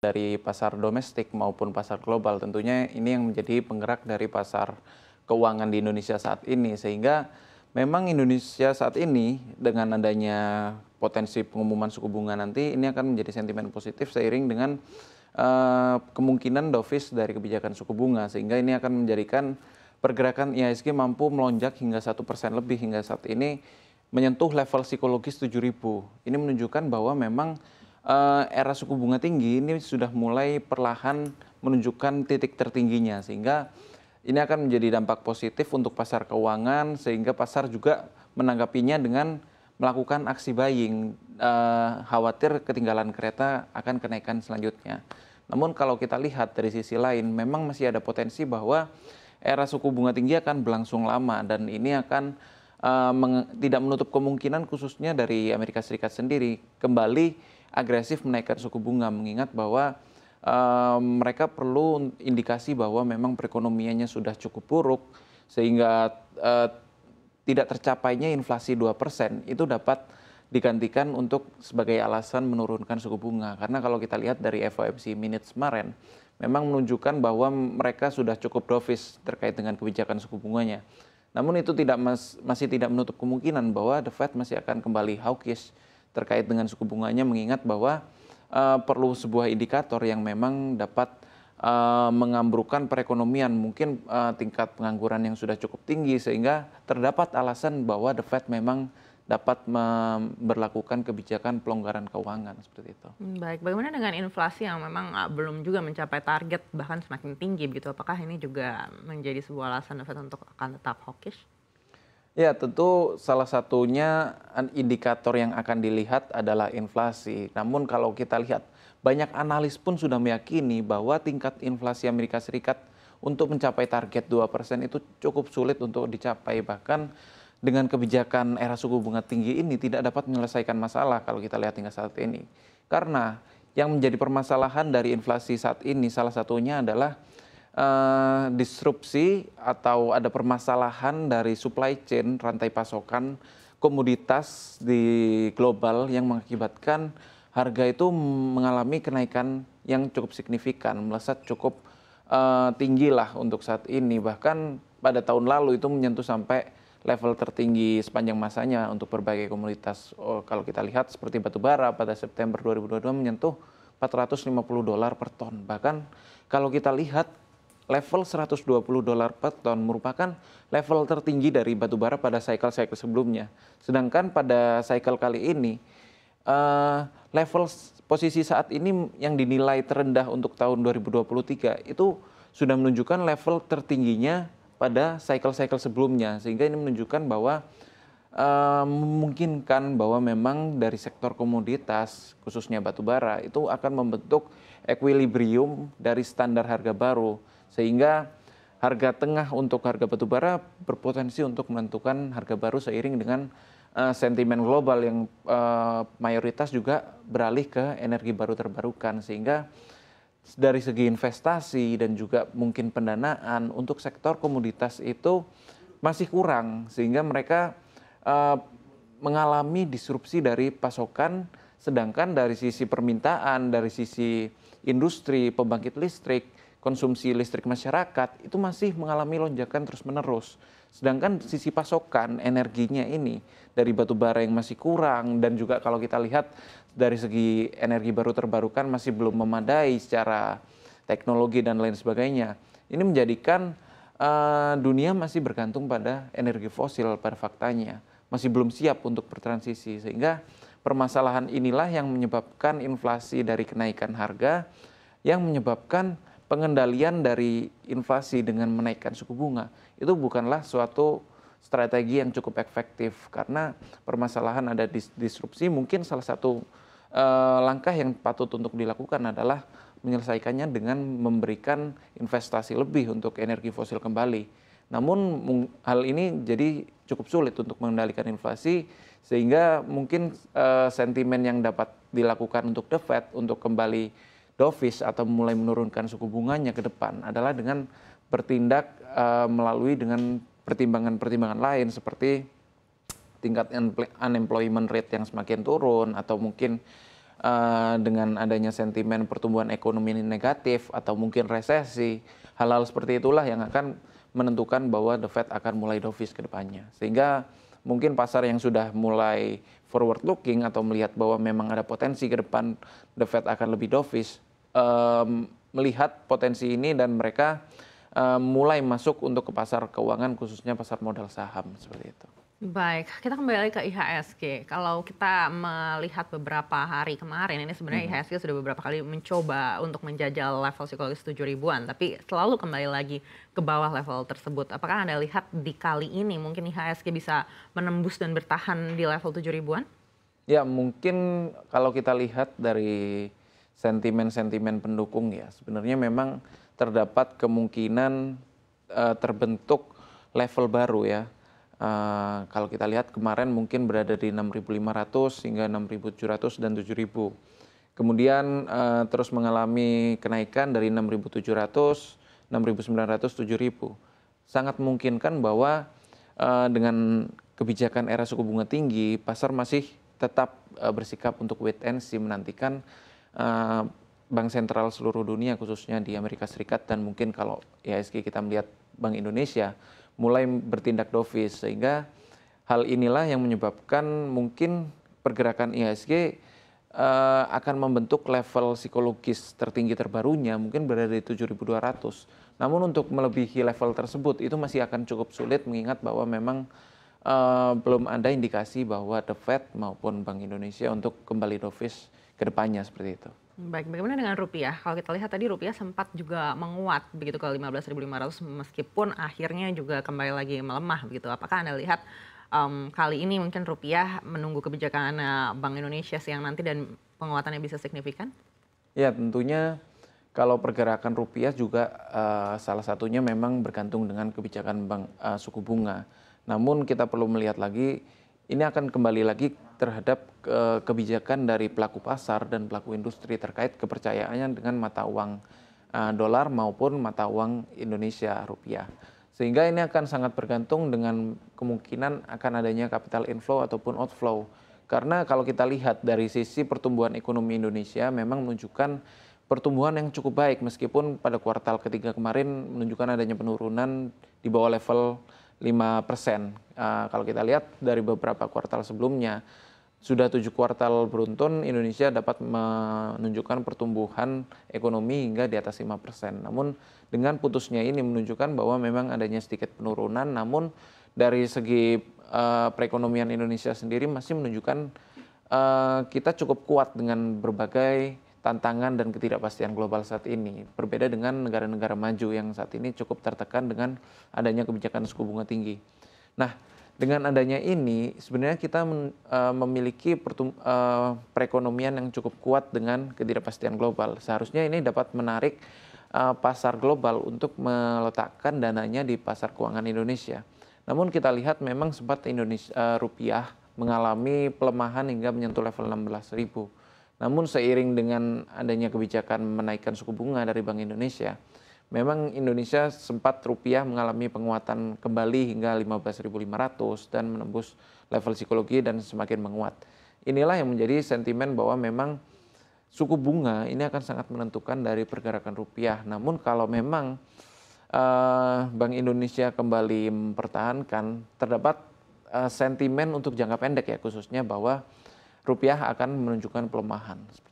dari pasar domestik maupun pasar global. Tentunya ini yang menjadi penggerak dari pasar keuangan di Indonesia saat ini sehingga memang Indonesia saat ini dengan adanya potensi pengumuman suku bunga nanti ini akan menjadi sentimen positif seiring dengan uh, kemungkinan dovis dari kebijakan suku bunga sehingga ini akan menjadikan pergerakan IHSG mampu melonjak hingga satu persen lebih hingga saat ini menyentuh level psikologis 7.000. Ini menunjukkan bahwa memang uh, era suku bunga tinggi ini sudah mulai perlahan menunjukkan titik tertingginya sehingga ini akan menjadi dampak positif untuk pasar keuangan sehingga pasar juga menanggapinya dengan melakukan aksi buying uh, khawatir ketinggalan kereta akan kenaikan selanjutnya. Namun kalau kita lihat dari sisi lain memang masih ada potensi bahwa era suku bunga tinggi akan berlangsung lama dan ini akan uh, tidak menutup kemungkinan khususnya dari Amerika Serikat sendiri kembali agresif menaikkan suku bunga mengingat bahwa uh, mereka perlu indikasi bahwa memang perekonomiannya sudah cukup buruk sehingga uh, tidak tercapainya inflasi 2% itu dapat digantikan untuk sebagai alasan menurunkan suku bunga. Karena kalau kita lihat dari FOMC minutes kemarin, memang menunjukkan bahwa mereka sudah cukup dovish terkait dengan kebijakan suku bunganya. Namun itu tidak mas, masih tidak menutup kemungkinan bahwa The Fed masih akan kembali hawkish terkait dengan suku bunganya mengingat bahwa uh, perlu sebuah indikator yang memang dapat uh, mengambrukan perekonomian mungkin uh, tingkat pengangguran yang sudah cukup tinggi sehingga terdapat alasan bahwa the Fed memang dapat memperlakukan kebijakan pelonggaran keuangan seperti itu. Hmm, baik, bagaimana dengan inflasi yang memang belum juga mencapai target bahkan semakin tinggi begitu? Apakah ini juga menjadi sebuah alasan untuk akan tetap hawkish? Ya, tentu salah satunya indikator yang akan dilihat adalah inflasi. Namun kalau kita lihat, banyak analis pun sudah meyakini bahwa tingkat inflasi Amerika Serikat untuk mencapai target 2% itu cukup sulit untuk dicapai. Bahkan dengan kebijakan era suku bunga tinggi ini tidak dapat menyelesaikan masalah kalau kita lihat hingga saat ini. Karena yang menjadi permasalahan dari inflasi saat ini salah satunya adalah uh, disrupsi atau ada permasalahan dari supply chain rantai pasokan komoditas di global yang mengakibatkan harga itu mengalami kenaikan yang cukup signifikan, melesat cukup uh, tinggi lah untuk saat ini. Bahkan pada tahun lalu itu menyentuh sampai level tertinggi sepanjang masanya untuk berbagai komoditas. Oh, kalau kita lihat seperti batu bara pada September 2022 menyentuh 450 dolar per ton. Bahkan kalau kita lihat level 120 dolar per ton merupakan level tertinggi dari batubara pada cycle-cycle sebelumnya. Sedangkan pada cycle kali ini, uh, level posisi saat ini yang dinilai terendah untuk tahun 2023 itu sudah menunjukkan level tertingginya pada cycle-cycle sebelumnya. Sehingga ini menunjukkan bahwa memungkinkan eh, memungkinkan bahwa memang dari sektor komoditas, khususnya batubara, itu akan membentuk equilibrium dari standar harga baru sehingga harga tengah untuk harga batubara berpotensi untuk menentukan harga baru seiring dengan uh, sentimen global yang uh, mayoritas juga beralih ke energi baru terbarukan sehingga dari segi investasi dan juga mungkin pendanaan untuk sektor komoditas itu masih kurang sehingga mereka uh, mengalami disrupsi dari pasokan sedangkan dari sisi permintaan dari sisi industri pembangkit listrik konsumsi listrik masyarakat itu masih mengalami lonjakan terus-menerus. Sedangkan sisi pasokan energinya ini dari batu bara yang masih kurang dan juga kalau kita lihat dari segi energi baru terbarukan masih belum memadai secara teknologi dan lain sebagainya. Ini menjadikan uh, dunia masih bergantung pada energi fosil pada faktanya. Masih belum siap untuk bertransisi sehingga permasalahan inilah yang menyebabkan inflasi dari kenaikan harga yang menyebabkan pengendalian dari inflasi dengan menaikkan suku bunga itu bukanlah suatu strategi yang cukup efektif karena permasalahan ada dis disrupsi mungkin salah satu uh, langkah yang patut untuk dilakukan adalah menyelesaikannya dengan memberikan investasi lebih untuk energi fosil kembali. Namun hal ini jadi cukup sulit untuk mengendalikan inflasi sehingga mungkin uh, sentimen yang dapat dilakukan untuk The Fed untuk kembali dovish atau mulai menurunkan suku bunganya ke depan adalah dengan bertindak uh, melalui dengan pertimbangan-pertimbangan lain seperti tingkat unemployment rate yang semakin turun atau mungkin uh, dengan adanya sentimen pertumbuhan ekonomi negatif atau mungkin resesi hal-hal seperti itulah yang akan menentukan bahwa the Fed akan mulai dovis ke depannya sehingga mungkin pasar yang sudah mulai forward looking atau melihat bahwa memang ada potensi ke depan the Fed akan lebih dovish um, melihat potensi ini dan mereka um, mulai masuk untuk ke pasar keuangan khususnya pasar modal saham seperti itu. Baik, kita kembali ke IHSG. Kalau kita melihat beberapa hari kemarin, ini sebenarnya hmm. IHSG sudah beberapa kali mencoba untuk menjajal level psikologis 7 ribuan, tapi selalu kembali lagi ke bawah level tersebut. Apakah Anda lihat di kali ini mungkin IHSG bisa menembus dan bertahan di level 7 ribuan? Ya, mungkin kalau kita lihat dari sentimen-sentimen pendukung ya sebenarnya memang terdapat kemungkinan uh, terbentuk level baru ya. Uh, kalau kita lihat kemarin mungkin berada di 6.500 hingga 6.700 dan 7.000. Kemudian uh, terus mengalami kenaikan dari 6.700, 6.900, 7.000. Sangat memungkinkan bahwa uh, dengan kebijakan era suku bunga tinggi, pasar masih tetap uh, bersikap untuk wait and see menantikan Eh, bank sentral seluruh dunia khususnya di Amerika Serikat dan mungkin kalau IHSG e kita melihat Bank Indonesia mulai bertindak dovis sehingga hal inilah yang menyebabkan mungkin pergerakan IHSG e uh, eh, akan membentuk level psikologis tertinggi terbarunya mungkin berada di 7.200. Namun untuk melebihi level tersebut itu masih akan cukup sulit mengingat bahwa memang uh, belum ada indikasi bahwa The Fed maupun Bank Indonesia untuk kembali dovish ke depannya seperti itu. Baik, bagaimana dengan rupiah? Kalau kita lihat tadi rupiah sempat juga menguat begitu ke 15.500 meskipun akhirnya juga kembali lagi melemah begitu. Apakah Anda lihat um, kali ini mungkin rupiah menunggu kebijakan eh, Bank Indonesia siang nanti dan penguatannya bisa signifikan? Ya, tentunya kalau pergerakan rupiah juga uh, salah satunya memang bergantung dengan kebijakan bank uh, suku bunga. Namun kita perlu melihat lagi ini akan kembali lagi terhadap eh, kebijakan dari pelaku pasar dan pelaku industri terkait kepercayaannya dengan mata uang eh, dolar maupun mata uang Indonesia rupiah. Sehingga ini akan sangat bergantung dengan kemungkinan akan adanya capital inflow ataupun outflow. Karena kalau kita lihat dari sisi pertumbuhan ekonomi Indonesia memang menunjukkan pertumbuhan yang cukup baik meskipun pada kuartal ketiga kemarin menunjukkan adanya penurunan di bawah level 5%. Uh, eh, kalau kita lihat dari beberapa kuartal sebelumnya sudah tujuh kuartal beruntun Indonesia dapat menunjukkan pertumbuhan ekonomi hingga di atas lima persen. Namun dengan putusnya ini menunjukkan bahwa memang adanya sedikit penurunan namun dari segi uh, perekonomian Indonesia sendiri masih menunjukkan uh, kita cukup kuat dengan berbagai tantangan dan ketidakpastian global saat ini. Berbeda dengan negara-negara maju yang saat ini cukup tertekan dengan adanya kebijakan suku bunga tinggi. Nah, dengan adanya ini sebenarnya kita eh, memiliki eh, perekonomian yang cukup kuat dengan ketidakpastian global. Seharusnya ini dapat menarik eh, pasar global untuk meletakkan dananya di pasar keuangan Indonesia. Namun kita lihat memang sempat Indonesia rupiah mengalami pelemahan hingga menyentuh level 16.000. Namun seiring dengan adanya kebijakan menaikkan suku bunga dari Bank Indonesia, memang Indonesia sempat rupiah mengalami penguatan kembali hingga 15.500 dan menembus level psikologi dan semakin menguat. Inilah yang menjadi sentimen bahwa memang suku bunga ini akan sangat menentukan dari pergerakan rupiah. Namun kalau memang uh, Bank Indonesia kembali mempertahankan terdapat uh, sentimen untuk jangka pendek ya khususnya bahwa rupiah akan menunjukkan pelemahan.